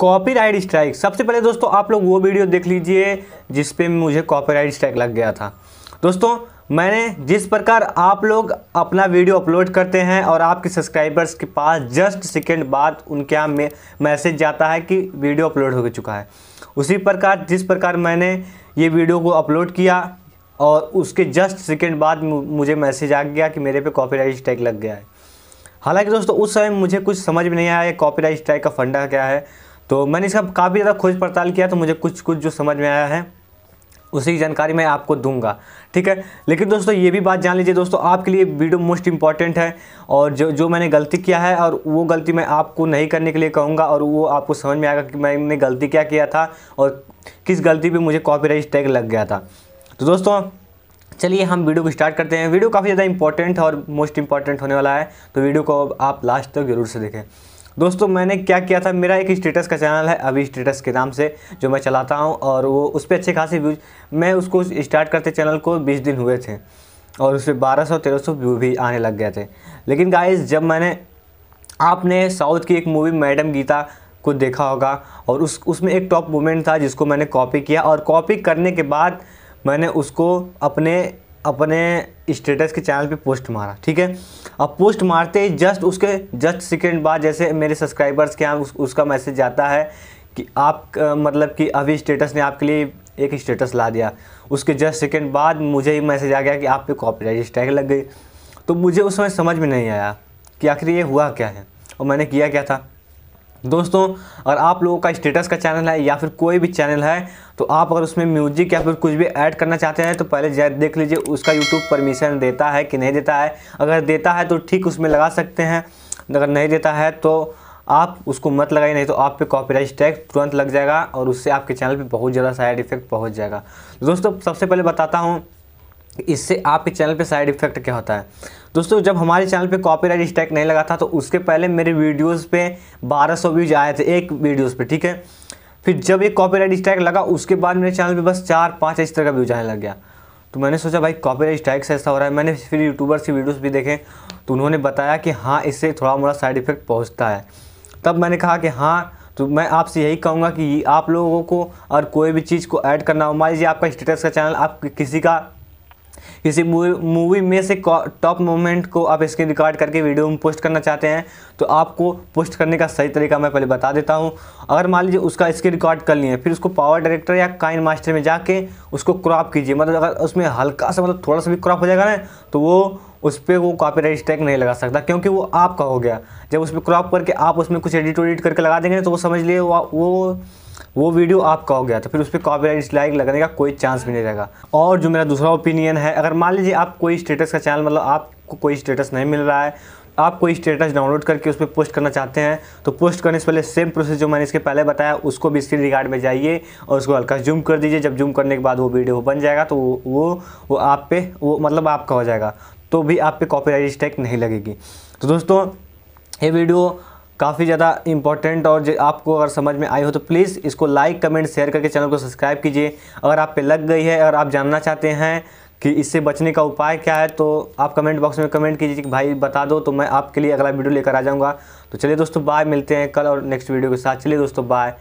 copyright strike सबसे पहले दोस्तों आप लोग वो वीडियो देख लीजिए जिस पे मुझे कॉपीराइट स्ट्राइक लग गया था दोस्तों मैंने जिस प्रकार आप लोग अपना वीडियो अपलोड करते हैं और आपके सब्सक्राइबर्स के पास जस्ट सेकेंड बाद उनके यहाँ में मैसेज जाता है कि वीडियो अपलोड हो चुका है उसी प्रकार जिस प्रकार मैंने ये वीडियो को अपलोड किया और उसके जस्ट सेकेंड बाद मुझे मैसेज आ गया कि मेरे पे कॉपीराइट स्ट्राइक लग गया है हालांकि दोस्तों उस समय मुझे कुछ समझ में नहीं आया कॉपीराइट स्ट्राइक का फंडा क्या है तो मैंने इसका काफ़ी ज़्यादा खोज पड़ताल किया तो मुझे कुछ कुछ जो समझ में आया है उसी की जानकारी मैं आपको दूंगा ठीक है लेकिन दोस्तों ये भी बात जान लीजिए दोस्तों आपके लिए वीडियो मोस्ट इंपॉर्टेंट है और जो जो मैंने गलती किया है और वो गलती मैं आपको नहीं करने के लिए कहूँगा और वो आपको समझ में आएगा कि मैंने गलती क्या किया था और किस गलती पर मुझे कॉपीराइट टैग लग गया था तो दोस्तों चलिए हम वीडियो को स्टार्ट करते हैं वीडियो काफ़ी ज़्यादा इंपॉर्टेंट और मोस्ट इंपॉर्टेंट होने वाला है तो वीडियो को आप लास्ट तक जरूर से देखें दोस्तों मैंने क्या किया था मेरा एक स्टेटस का चैनल है अभी स्टेटस के नाम से जो मैं चलाता हूँ और वो उस पर अच्छे खासे व्यूज मैं उसको स्टार्ट करते चैनल को बीस दिन हुए थे और उस पर बारह सौ तेरह सौ व्यू भी आने लग गए थे लेकिन गाइस जब मैंने आपने साउथ की एक मूवी मैडम गीता को देखा होगा और उस उसमें एक टॉप मोमेंट था जिसको मैंने कॉपी किया और कॉपी करने के बाद मैंने उसको अपने अपने स्टेटस के चैनल पे पोस्ट मारा ठीक है अब पोस्ट मारते ही जस्ट उसके जस्ट सेकेंड बाद जैसे मेरे सब्सक्राइबर्स के यहाँ उस, उसका मैसेज आता है कि आप आ, मतलब कि अभी स्टेटस ने आपके लिए एक स्टेटस ला दिया उसके जस्ट सेकेंड बाद मुझे ही मैसेज आ गया कि आप पे कॉपी स्ट्राइक लग गई तो मुझे उस समय समझ में नहीं आया कि आखिर ये हुआ क्या है और मैंने किया क्या था दोस्तों अगर आप लोगों का स्टेटस का चैनल है या फिर कोई भी चैनल है तो आप अगर उसमें म्यूजिक या फिर कुछ भी ऐड करना चाहते हैं तो पहले देख लीजिए उसका यूट्यूब परमिशन देता है कि नहीं देता है अगर देता है तो ठीक उसमें लगा सकते हैं अगर नहीं देता है तो आप उसको मत लगाइए नहीं तो आप पे कॉपीराइट टैग तुरंत लग जाएगा और उससे आपके चैनल पे बहुत ज़्यादा साइड इफेक्ट पहुंच जाएगा दोस्तों सबसे पहले बताता हूँ इससे आपके चैनल पे साइड इफेक्ट क्या होता है दोस्तों जब हमारे चैनल पे कॉपीराइट स्ट्राइक नहीं लगा था तो उसके पहले मेरे वीडियोस पे 1200 व्यूज आए थे एक वीडियोस पे ठीक है फिर जब एक कॉपीराइट स्ट्राइक लगा उसके बाद मेरे चैनल पे बस चार पाँच इस तरह का व्यूज आने लग गया तो मैंने सोचा भाई कॉपीराइट स्ट्राइक से ऐसा हो रहा है मैंने फिर यूट्यूबर की वीडियोज़ भी देखे तो उन्होंने बताया कि हाँ इससे थोड़ा मोड़ा साइड इफेक्ट पहुँचता है तब मैंने कहा कि हाँ तो मैं आपसे यही कहूँगा कि आप लोगों को और कोई भी चीज़ को ऐड करना हो मान लीजिए आपका स्टेटस का चैनल आप किसी का किसी मूवी में से टॉप मोमेंट को आप स्क्रीन रिकॉर्ड करके वीडियो में पोस्ट करना चाहते हैं तो आपको पोस्ट करने का सही तरीका मैं पहले बता देता हूँ अगर मान लीजिए उसका स्क्रीन रिकॉर्ड कर लिए फिर उसको पावर डायरेक्टर या काइन मास्टर में जाके उसको क्रॉप कीजिए मतलब अगर उसमें हल्का सा मतलब थोड़ा सा भी क्रॉप हो जाएगा ना तो वो उस पर वो कॉपीराइट स्ट्राइक नहीं लगा सकता क्योंकि वो आपका हो गया जब उस पर क्रॉप करके आप उसमें कुछ एडिट वडिट करके लगा देंगे तो वो समझ लिए वो वो वीडियो आपका हो गया तो फिर उस पर राइट स्ट्राइक लगने का कोई चांस भी नहीं रहेगा और जो मेरा दूसरा ओपिनियन है अगर मान लीजिए आप कोई स्टेटस का चैनल मतलब आपको कोई स्टेटस नहीं मिल रहा है आप कोई स्टेटस डाउनलोड करके उस पर पोस्ट करना चाहते हैं तो पोस्ट करने से पहले सेम प्रोसेस जो मैंने इसके पहले बताया उसको भी स्क्रीन रिगार्ड में जाइए और उसको हल्का जूम कर दीजिए जब जूम करने के बाद वो वीडियो बन जाएगा तो वो वो, आप पे वो मतलब आपका हो जाएगा तो भी आप पे कॉपीराइट स्ट्राइक नहीं लगेगी तो दोस्तों ये वीडियो काफ़ी ज़्यादा इंपॉर्टेंट और आपको अगर समझ में आई हो तो प्लीज़ इसको लाइक कमेंट शेयर करके चैनल को सब्सक्राइब कीजिए अगर आप पे लग गई है अगर आप जानना चाहते हैं कि इससे बचने का उपाय क्या है तो आप कमेंट बॉक्स में कमेंट कीजिए कि भाई बता दो तो मैं आपके लिए अगला वीडियो लेकर आ जाऊँगा तो चलिए दोस्तों बाय मिलते हैं कल और नेक्स्ट वीडियो के साथ चलिए दोस्तों बाय